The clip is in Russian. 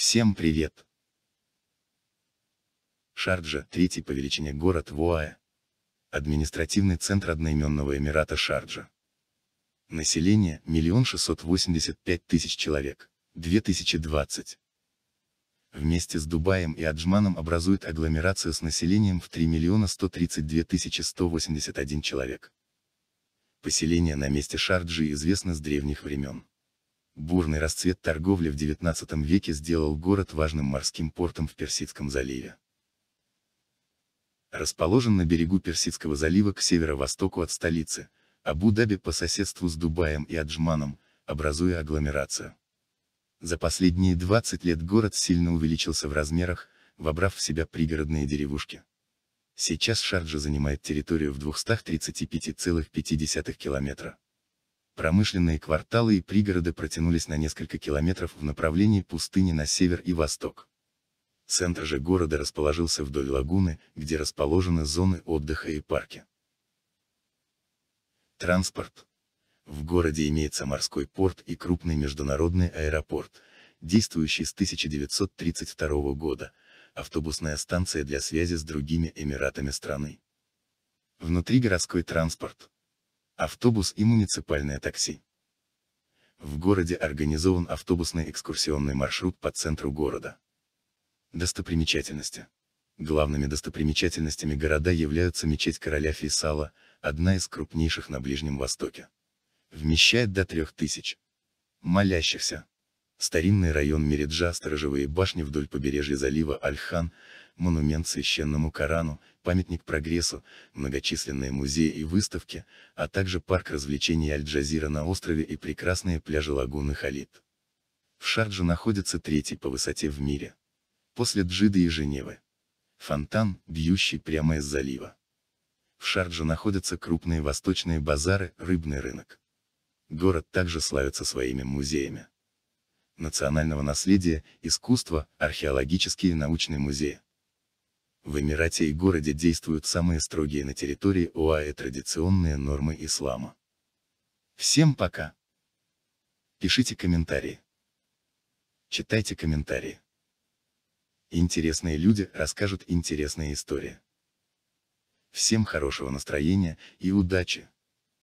Всем привет! Шарджа – третий по величине город в ОАЭ. Административный центр одноименного эмирата Шарджа. Население – 1 685 тысяч человек. 2020. Вместе с Дубаем и Аджманом образует агломерацию с населением в 3 132 181 человек. Поселение на месте Шарджи известно с древних времен. Бурный расцвет торговли в XIX веке сделал город важным морским портом в Персидском заливе. Расположен на берегу Персидского залива к северо-востоку от столицы, Абу-Даби по соседству с Дубаем и Аджманом, образуя агломерацию. За последние 20 лет город сильно увеличился в размерах, вобрав в себя пригородные деревушки. Сейчас Шарджа занимает территорию в 235,5 километра промышленные кварталы и пригороды протянулись на несколько километров в направлении пустыни на север и восток. Центр же города расположился вдоль лагуны, где расположены зоны отдыха и парки. Транспорт. В городе имеется морской порт и крупный международный аэропорт, действующий с 1932 года, автобусная станция для связи с другими эмиратами страны. Внутригородской транспорт автобус и муниципальное такси. В городе организован автобусный экскурсионный маршрут по центру города. Достопримечательности. Главными достопримечательностями города являются мечеть короля Фейсала, одна из крупнейших на Ближнем Востоке. Вмещает до трех тысяч молящихся старинный район Мериджа, сторожевые башни вдоль побережья залива Альхан, монумент священному Корану, памятник прогрессу, многочисленные музеи и выставки, а также парк развлечений Аль-Джазира на острове и прекрасные пляжи лагуны Халид. В Шардже находится третий по высоте в мире. После Джиды и Женевы. Фонтан, бьющий прямо из залива. В Шардже находятся крупные восточные базары, рыбный рынок. Город также славится своими музеями национального наследия, искусства, археологические и научные музеи. В Эмирате и городе действуют самые строгие на территории ОАЭ традиционные нормы ислама. Всем пока! Пишите комментарии. Читайте комментарии. Интересные люди расскажут интересные истории. Всем хорошего настроения и удачи!